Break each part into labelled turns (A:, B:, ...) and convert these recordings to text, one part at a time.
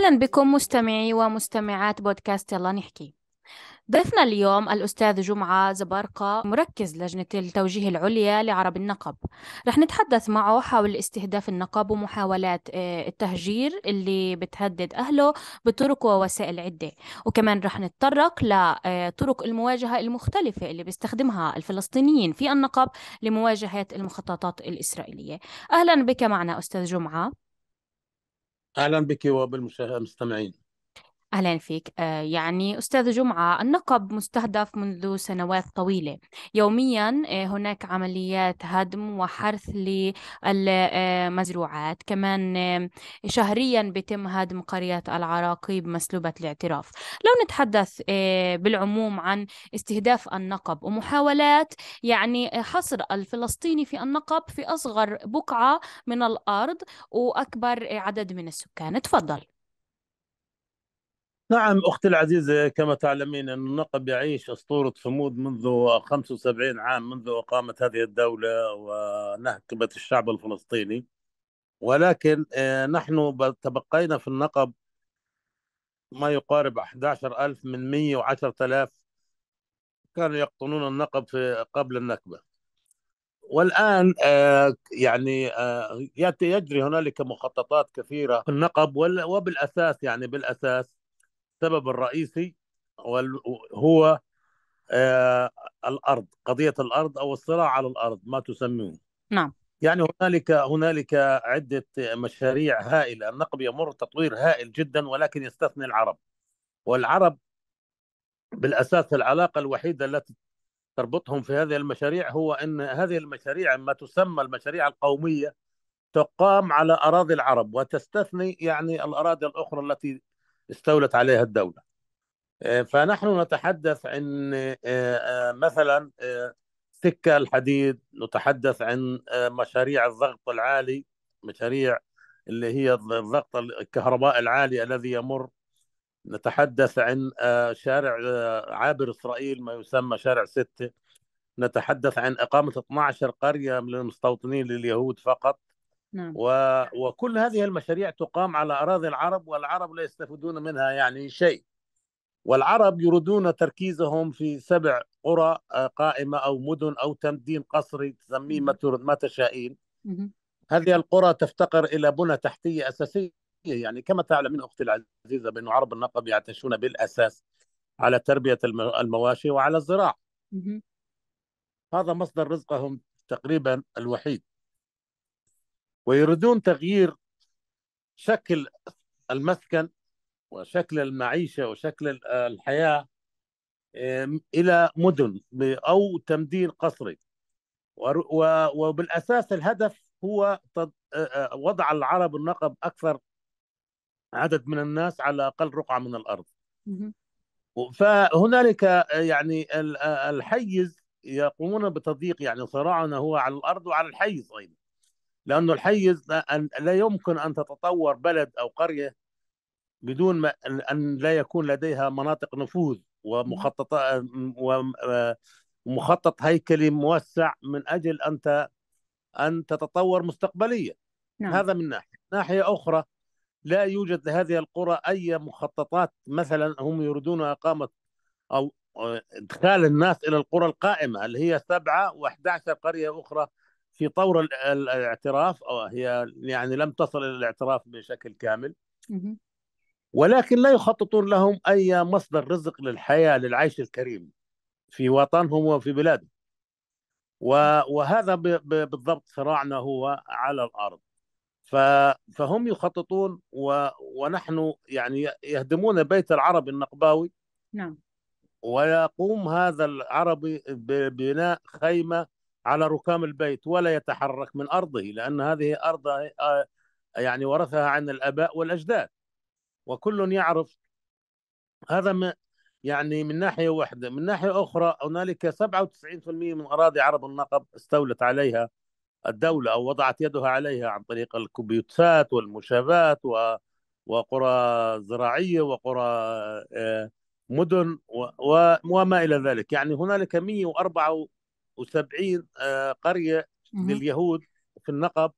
A: أهلا بكم مستمعي ومستمعات بودكاست يلا نحكي ضيفنا اليوم الأستاذ جمعة زبرقة مركز لجنة التوجيه العليا لعرب النقب رح نتحدث معه حول استهداف النقب ومحاولات آه، التهجير اللي بتهدد أهله بطرق ووسائل عدة وكمان رح نتطرق لطرق آه، المواجهة المختلفة اللي بيستخدمها الفلسطينيين في النقب لمواجهة المخططات الإسرائيلية أهلا بك معنا أستاذ جمعة
B: اهلا بك وبالمستمعين
A: أهلا فيك آه، يعني أستاذ جمعة النقب مستهدف منذ سنوات طويلة يوميا آه، هناك عمليات هدم وحرث للمزروعات كمان شهريا بتم هدم قرية العراقي بمسلوبة الاعتراف لو نتحدث آه، بالعموم عن استهداف النقب ومحاولات يعني حصر الفلسطيني في النقب في أصغر بقعة من الأرض وأكبر عدد من السكان تفضل
B: نعم أختي العزيزة كما تعلمين أن النقب يعيش أسطورة صمود منذ 75 عام منذ إقامة هذه الدولة ونهكبت الشعب الفلسطيني ولكن آه، نحن تبقينا في النقب ما يقارب 11000 من 110000 كانوا يقطنون النقب في قبل النكبة والآن آه، يعني آه، يجري هنالك مخططات كثيرة في النقب وبالأساس يعني بالأساس السبب الرئيسي هو آه، الارض قضيه الارض او الصراع على الارض ما تسميه نعم يعني هنالك هنالك عده مشاريع هائله النقب يمر تطوير هائل جدا ولكن يستثني العرب والعرب بالاساس العلاقه الوحيده التي تربطهم في هذه المشاريع هو ان هذه المشاريع ما تسمى المشاريع القوميه تقام على اراضي العرب وتستثني يعني الاراضي الاخرى التي استولت عليها الدولة آه، فنحن نتحدث عن آه، آه، مثلا سكة الحديد نتحدث عن مشاريع الضغط العالي مشاريع اللي هي الضغط الكهرباء العالي الذي يمر نتحدث عن شارع عابر إسرائيل ما يسمى شارع ستة نتحدث عن إقامة 12 قرية من المستوطنين لليهود فقط نعم. و... وكل هذه المشاريع تقام على أراضي العرب والعرب لا يستفيدون منها يعني شيء والعرب يريدون تركيزهم في سبع قرى آه، قائمة أو مدن أو تمدين قصري تسميه ما, ترد ما تشائين هذه القرى تفتقر إلى بنى تحتية أساسية يعني كما من أختي العزيزة بأن عرب النقب يعتشون بالأساس على تربية المواشي وعلى الزراعة هذا مصدر رزقهم تقريبا الوحيد ويريدون تغيير شكل المسكن وشكل المعيشة وشكل الحياة إلى مدن أو تمدين قصري وبالأساس الهدف هو وضع العرب النقب أكثر عدد من الناس على أقل رقعة من الأرض فهنالك يعني الحيز يقومون بتضييق يعني صراعنا هو على الأرض وعلى الحيز أيضا لأنه الحيز لا يمكن أن تتطور بلد أو قرية بدون ما أن لا يكون لديها مناطق نفوذ ومخطط ومخطط هيكلي موسع من أجل أن أن تتطور مستقبليا نعم. هذا من ناحية ناحية أخرى لا يوجد لهذه القرى أي مخططات مثلا هم يريدون إقامة أو ادخال الناس الى القرى القائمه اللي هي سبعه و11 قريه اخرى في طور الاعتراف أو هي يعني لم تصل الى الاعتراف بشكل كامل ولكن لا يخططون لهم اي مصدر رزق للحياه للعيش الكريم في وطنهم وفي بلادهم وهذا بالضبط صراعنا هو على الارض فهم يخططون ونحن يعني يهدمون بيت العرب النقباوي نعم ويقوم هذا العربي ببناء خيمه على ركام البيت ولا يتحرك من ارضه لان هذه ارض آه، يعني ورثها عن الاباء والاجداد وكل يعرف هذا ما يعني من ناحيه واحده من ناحيه اخرى هنالك 97% من اراضي عرب النقب استولت عليها الدوله او وضعت يدها عليها عن طريق الكمبيوتات والمشابات و وقرى زراعيه وقرى آه، مدن وما الى ذلك يعني هنالك 104 وسبعين آه، قريه لليهود في النقب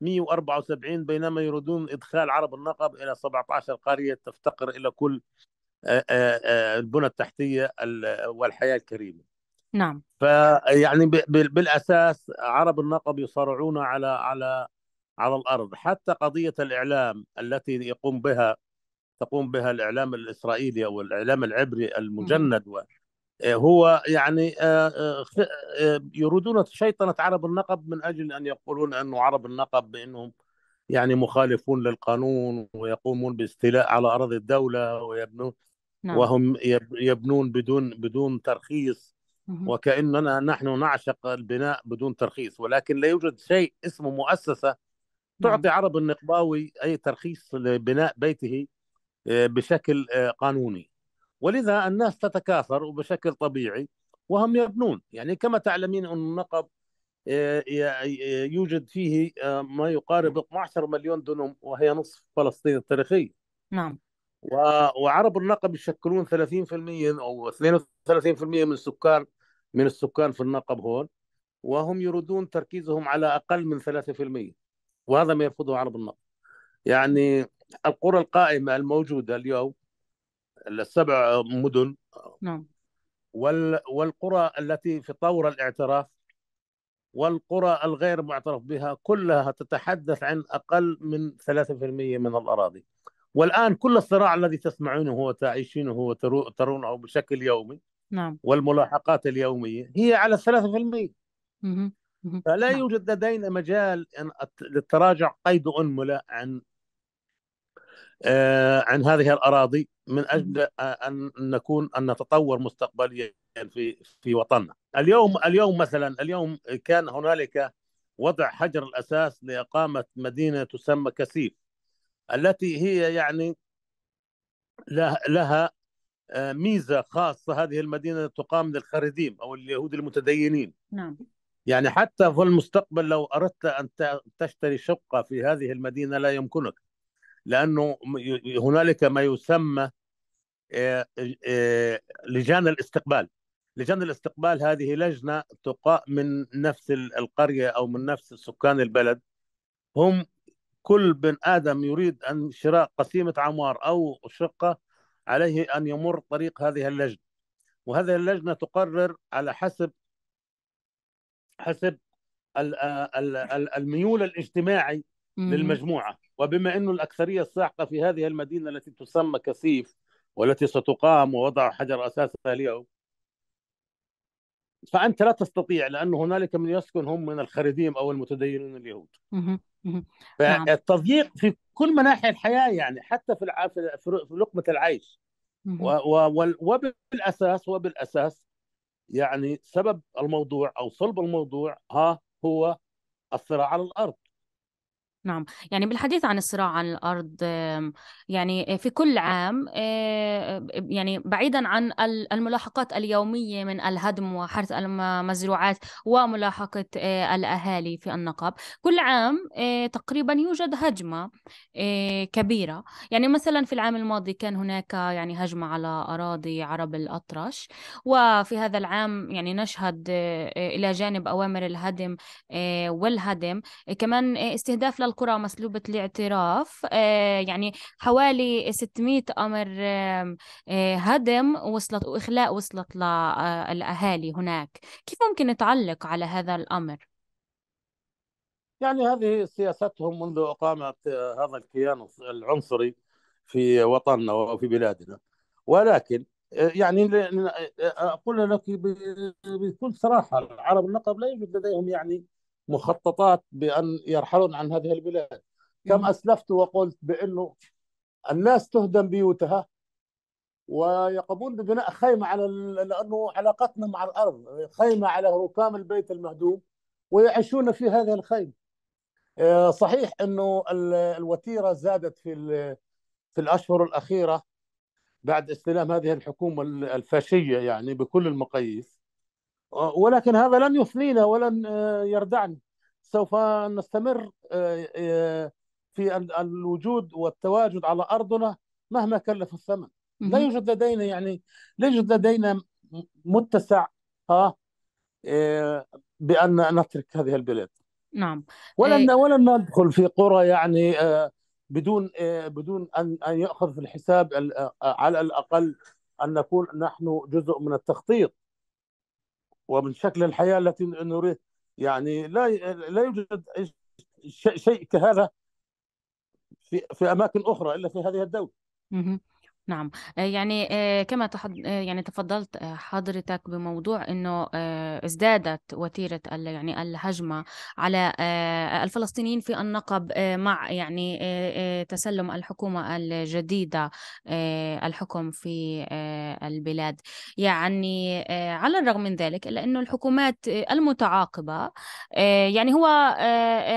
B: 174 بينما يريدون ادخال عرب النقب الى 17 قريه تفتقر الى كل آه، آه، البنى التحتيه والحياه الكريمه. نعم. فيعني بالاساس عرب النقب يصارعون على على على الارض حتى قضيه الاعلام التي يقوم بها تقوم بها الاعلام الاسرائيلي او الاعلام العبري المجند آه، هو يعني آه، آه، يريدون شيطنة عرب النقب من أجل أن يقولون أن عرب النقب بأنهم يعني مخالفون للقانون ويقومون باستيلاء على أراضي الدولة ويبنون نعم. وهم يبنون بدون بدون ترخيص وكأننا نحن نعشق البناء بدون ترخيص ولكن لا يوجد شيء اسمه مؤسسة تعطي نعم. عرب النقباوي أي ترخيص لبناء بيته بشكل قانوني ولذا الناس تتكاثر وبشكل طبيعي وهم يبنون يعني كما تعلمين أن النقب آه، يوجد فيه آه، ما يقارب 12 مليون دنم وهي نصف فلسطين التاريخية نعم وعرب النقب يشكلون 30% أو 32% من السكان من السكان في النقب هون وهم يريدون تركيزهم على أقل من 3% وهذا ما يرفضه عرب النقب يعني القرى القائمة الموجودة اليوم السبع مدن نعم وال والقرى التي في طور الاعتراف والقرى الغير معترف بها كلها تتحدث عن اقل من 3% من الاراضي والان كل الصراع الذي تسمعونه وتعيشينه وترونه بشكل يومي نعم والملاحقات اليوميه هي على 3% مه. مه. فلا نعم. يوجد لدينا مجال للتراجع قيد انمله عن آه، عن هذه الأراضي من أجل آه، أن نكون أن نتطور مستقبليا في في وطننا اليوم اليوم مثلا اليوم كان هنالك وضع حجر الأساس لإقامة مدينة تسمى كسيف التي هي يعني لها آه، ميزة خاصة هذه المدينة تقام للخريديم أو اليهود المتدينين نعم يعني حتى في المستقبل لو أردت أن تشتري شقة في هذه المدينة لا يمكنك لانه هنالك ما يسمى آه، آه، لجان الاستقبال لجان الاستقبال هذه لجنه تقاء من نفس القريه او من نفس سكان البلد هم كل بن ادم يريد ان شراء قسيمه عمار او شقه عليه ان يمر طريق هذه اللجنه وهذه اللجنه تقرر على حسب حسب آه، الميول الاجتماعي للمجموعه وبما أن الأكثرية الساحقة في هذه المدينة التي تسمى كثيف والتي ستقام ووضع حجر أساسها اليوم فأنت لا تستطيع لأن هنالك من يسكن هم من الخريديم أو المتدينين اليهود نعم. فالتضييق في كل مناحي الحياة يعني حتى في, لقمة العيش وبالأساس وبالأساس يعني سبب الموضوع أو صلب الموضوع ها هو الصراع على الأرض
A: نعم يعني بالحديث عن الصراع عن الأرض يعني آه، في كل عام آه، آه، يعني بعيدا عن الملاحقات اليومية من الهدم وحرث المزروعات وملاحقة الأهالي في النقب كل عام تقريبا يوجد هجمة كبيرة يعني مثلا في العام الماضي كان هناك يعني هجمة على أراضي عرب الأطرش وفي هذا العام يعني نشهد إلى جانب أوامر الهدم والهدم كمان استهداف لل الكرة مسلوبة الاعتراف آه، يعني حوالي 600 أمر آه، هدم وصلت وإخلاء وصلت للأهالي آه، هناك كيف ممكن نتعلق على هذا الأمر؟
B: يعني هذه سياستهم منذ إقامة هذا الكيان العنصري في وطننا وفي بلادنا ولكن يعني اقول لك بكل صراحه العرب النقب لا يوجد لديهم يعني مخططات بأن يرحلون عن هذه البلاد كم أسلفت وقلت بأنه الناس تهدم بيوتها ويقومون ببناء خيمة على لأنه علاقتنا مع الأرض خيمة على ركام البيت المهدوم ويعيشون في هذه الخيمة آه، صحيح أنه الوتيرة زادت في في الأشهر الأخيرة بعد استلام هذه الحكومة الفاشية يعني بكل المقاييس ولكن هذا لن يثنينا ولن آه، يردعنا سوف نستمر آه، آه، في الوجود والتواجد على ارضنا مهما كلف الثمن لا يوجد لدينا يعني لا يوجد لدينا متسع ها بان نترك هذه البلاد نعم ولن ولن ندخل في قرى يعني بدون بدون ان ان ياخذ في الحساب على الاقل ان نكون نحن جزء من التخطيط ومن شكل الحياه التي نريد يعني لا لا يوجد شيء كهذا في في اماكن اخرى الا في هذه الدوله.
A: نعم آه، يعني آه، كما تحض... آه، يعني تفضلت حضرتك بموضوع انه ازدادت وتيره يعني الهجمه على الفلسطينيين في النقب مع يعني تسلم الحكومه الجديده الحكم في البلاد يعني على الرغم من ذلك الا انه الحكومات المتعاقبه يعني هو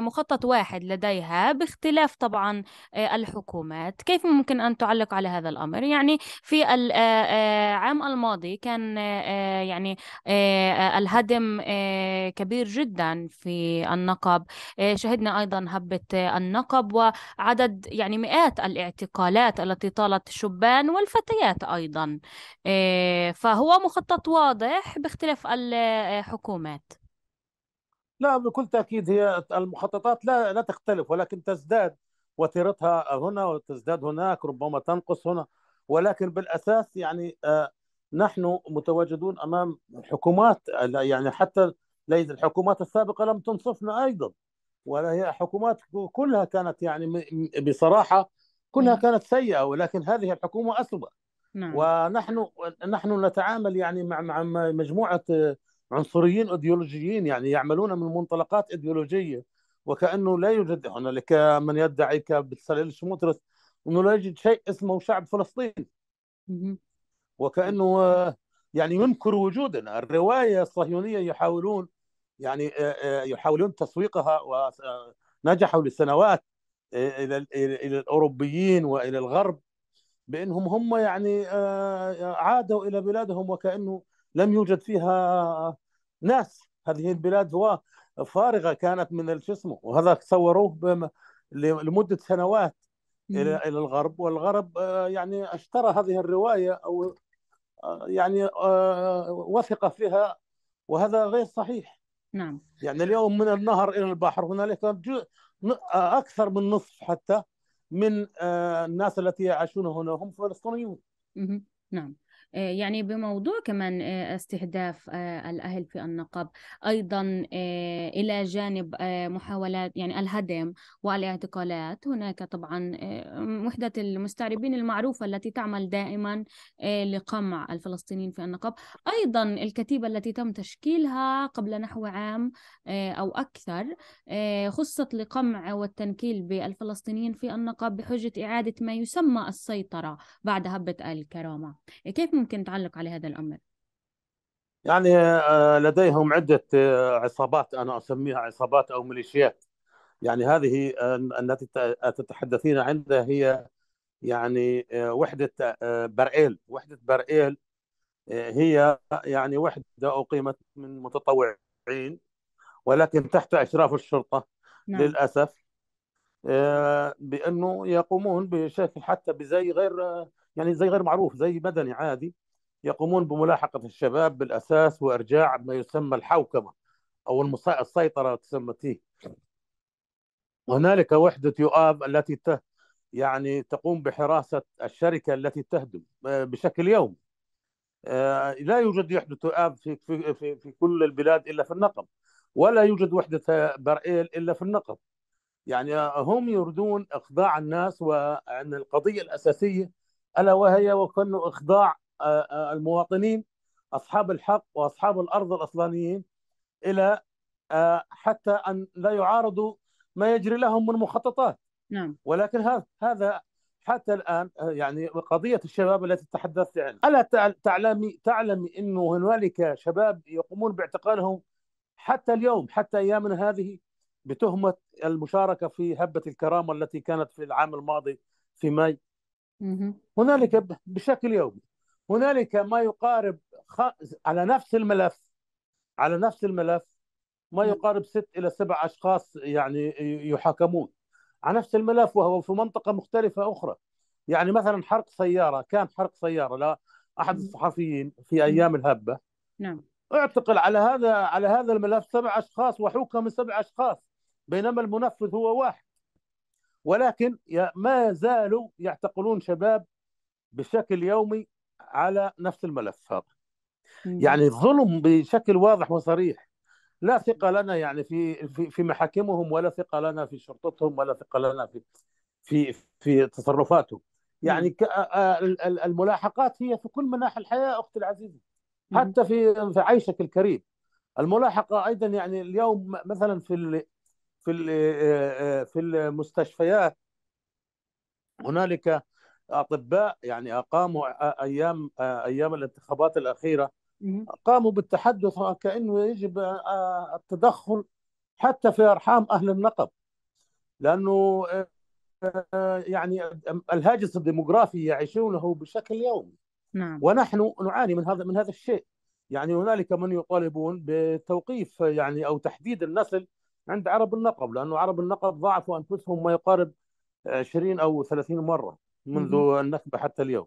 A: مخطط واحد لديها باختلاف طبعا الحكومات كيف ممكن ان تعلق على هذا الامر الأمر يعني في العام آه، آه، الماضي كان آه، يعني الهدم كبير جدا في النقب شهدنا أيضا هبة النقب وعدد يعني مئات الاعتقالات التي طالت الشبان والفتيات أيضا فهو مخطط واضح باختلاف الحكومات
B: لا بكل تأكيد هي المخططات لا لا تختلف ولكن تزداد وتيرتها هنا وتزداد هناك ربما تنقص هنا ولكن بالاساس يعني آه، نحن متواجدون امام حكومات يعني حتى الحكومات السابقه لم تنصفنا ايضا ولا هي حكومات كلها كانت يعني بصراحه كلها نعم. كانت سيئه ولكن هذه الحكومه اسوء نعم. ونحن نحن نتعامل يعني مع مع مجموعه عنصريين ايديولوجيين يعني يعملون من منطلقات ايديولوجيه وكانه لا يوجد هنالك من يدعي كبتسليل شموترس انه لا يجد شيء اسمه شعب فلسطين وكانه آه، يعني ينكر وجودنا الروايه الصهيونيه يحاولون يعني آه، آه، يحاولون تسويقها ونجحوا لسنوات الى الى الاوروبيين والى الغرب بانهم هم يعني عادوا الى بلادهم وكانه لم يوجد فيها ناس هذه البلاد هو فارغه كانت من شو اسمه وهذا صوروه لمده سنوات الى الى الغرب والغرب آه، يعني اشترى هذه الروايه او آه، يعني آه، وثق فيها وهذا غير صحيح نعم يعني اليوم من النهر الى البحر هنالك اكثر من نصف حتى من الناس التي يعيشون هنا هم فلسطينيون نعم
A: آه، يعني بموضوع كمان آه، استهداف آه، الأهل في النقب أيضا إلى جانب محاولات يعني الهدم والاعتقالات هناك طبعا وحدة المستعربين المعروفة التي تعمل دائما لقمع الفلسطينيين في النقب أيضا الكتيبة التي تم تشكيلها قبل نحو عام أو أكثر خصت لقمع والتنكيل بالفلسطينيين في النقب بحجة إعادة ما يسمى السيطرة بعد هبة الكرامة كيف ممكن ممكن تعلق على هذا الأمر؟
B: يعني آه، لديهم عدة آه، عصابات أنا أسميها عصابات أو ميليشيات يعني هذه آه، التي تتحدثين عنها هي يعني وحدة برئيل وحدة برئيل هي يعني وحدة أقيمت من متطوعين ولكن تحت إشراف الشرطة نعم. للأسف بأنه يقومون بشكل حتى بزي غير يعني زي غير معروف زي مدني عادي يقومون بملاحقة الشباب بالأساس وإرجاع ما يسمى الحوكمة أو السيطرة تسمى تيه هنالك وحدة يؤاب التي ته يعني تقوم بحراسة الشركة التي تهدم آه، بشكل يومي آه، لا يوجد وحدة يؤاب في, في, في, في كل البلاد إلا في النقب ولا يوجد وحدة برئيل إلا في النقب يعني هم يريدون إخضاع الناس وأن القضية الأساسية الا وهي وكان اخضاع آه، آه، المواطنين اصحاب الحق واصحاب الارض الاصلانيين الى آه، حتى ان لا يعارضوا ما يجري لهم من مخططات نعم ولكن هذا هذا حتى الان يعني قضيه الشباب التي تحدثت عنها الا تعلمي تعلمي انه هنالك شباب يقومون باعتقالهم حتى اليوم حتى ايامنا هذه بتهمه المشاركه في هبه الكرامه التي كانت في العام الماضي في ماي هنالك بشكل يومي هنالك ما يقارب خ... على نفس الملف على نفس الملف ما يقارب ست الى سبع اشخاص يعني يحاكمون على نفس الملف وهو في منطقه مختلفه اخرى يعني مثلا حرق سياره كان حرق سياره لاحد الصحفيين في ايام الهبه نعم اعتقل على هذا على هذا الملف سبع اشخاص وحكم سبع اشخاص بينما المنفذ هو واحد ولكن ما زالوا يعتقلون شباب بشكل يومي على نفس الملف هذا يعني الظلم بشكل واضح وصريح لا ثقة لنا يعني في في في محاكمهم ولا ثقة لنا في شرطتهم ولا ثقة لنا في في في تصرفاتهم يعني الملاحقات هي في كل مناحي الحياة أختي العزيزة حتى في في عيشك الكريم الملاحقة أيضا يعني اليوم مثلا في في آه، آه، في المستشفيات هنالك اطباء يعني اقاموا ايام آه، ايام الانتخابات الاخيره قاموا بالتحدث كانه يجب التدخل حتى في ارحام اهل النقب لانه يعني الهاجس الديموغرافي يعيشونه بشكل يومي نعم. ونحن نعاني من هذا من هذا الشيء يعني هنالك من يطالبون بتوقيف يعني او تحديد النسل عند عرب النقب لانه عرب النقب ضاعفوا انفسهم ما يقارب 20 او 30 مره منذ النكبه حتى اليوم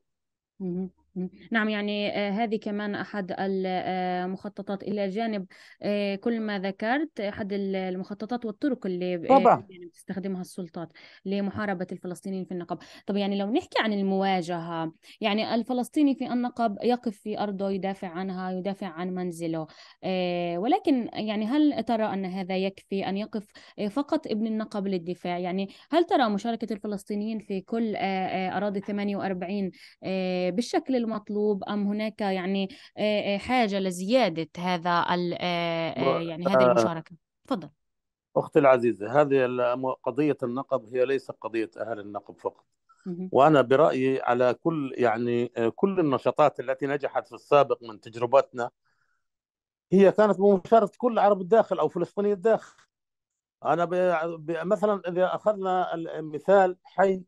A: نعم يعني آه، هذه كمان أحد المخططات آه، إلى جانب آه، كل ما ذكرت أحد المخططات والطرق اللي طبعا. بتستخدمها السلطات لمحاربة الفلسطينيين في النقب طب يعني لو نحكي عن المواجهة يعني الفلسطيني في النقب يقف في أرضه يدافع عنها يدافع عن منزله ولكن يعني هل ترى أن هذا يكفي أن يقف فقط ابن النقب للدفاع يعني هل ترى مشاركة الفلسطينيين في كل أراضي 48 بالشكل المطلوب ام هناك يعني آه، آه، حاجه لزياده هذا آه، يعني هذه المشاركه تفضل
B: اختي العزيزه هذه قضيه النقب هي ليست قضيه اهل النقب فقط وانا برايي على كل يعني كل النشاطات التي نجحت في السابق من تجربتنا هي كانت بمشاركه كل عرب الداخل او فلسطيني الداخل انا مثلا اذا اخذنا مثال حي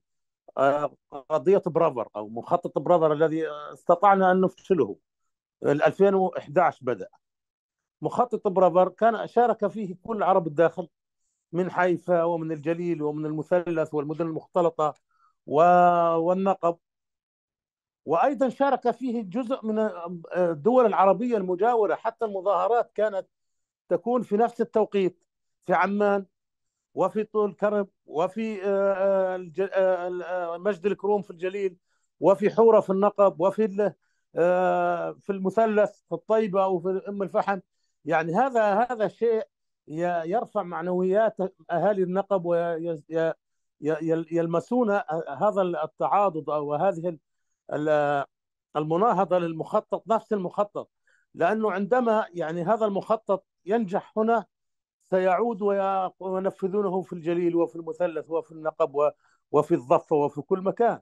B: قضيه برافر او مخطط برافر الذي استطعنا ان نفشله 2011 بدا مخطط برافر كان شارك فيه كل عرب الداخل من حيفا ومن الجليل ومن المثلث والمدن المختلطه والنقب وايضا شارك فيه جزء من الدول العربيه المجاوره حتى المظاهرات كانت تكون في نفس التوقيت في عمان وفي طول كرب وفي آه، آه، آه، مجد الكروم في الجليل وفي حوره في النقب وفي في المثلث في الطيبه وفي ام الفحم يعني هذا هذا الشيء يرفع معنويات اهالي النقب ويلمسون هذا التعاضد او هذه المناهضه للمخطط نفس المخطط لانه عندما يعني هذا المخطط ينجح هنا سيعود وينفذونه في الجليل وفي المثلث وفي النقب وفي الضفة وفي كل مكان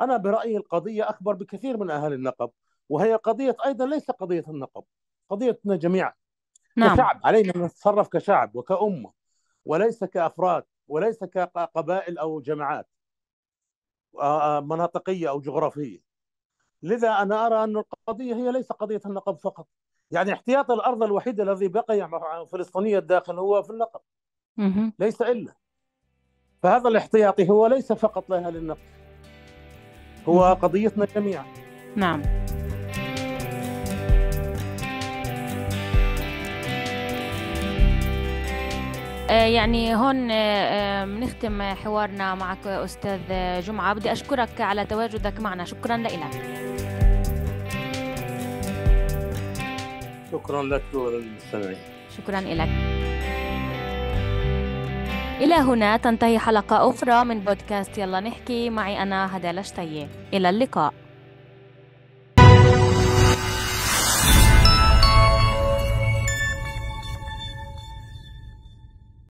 B: أنا برأيي القضية أكبر بكثير من أهل النقب وهي قضية أيضا ليس قضية النقب قضيتنا جميعا نعم. كشعب علينا أن نتصرف كشعب وكأمة وليس كأفراد وليس كقبائل أو جماعات مناطقية أو جغرافية لذا أنا أرى أن القضية هي ليس قضية النقب فقط يعني احتياط الارض الوحيد الذي بقي مع فلسطينية الداخل هو في النقب ليس الا فهذا الاحتياطي هو ليس فقط لها للنقب هو قضيتنا جميعا
A: نعم آه، يعني هون بنختم آه، حوارنا معك استاذ جمعه بدي اشكرك على تواجدك معنا شكرا لك
B: شكرا لك وللمستمعين
A: شكرا لك إلى هنا تنتهي حلقة أخرى من بودكاست يلا نحكي معي أنا هدى لشتية إلى اللقاء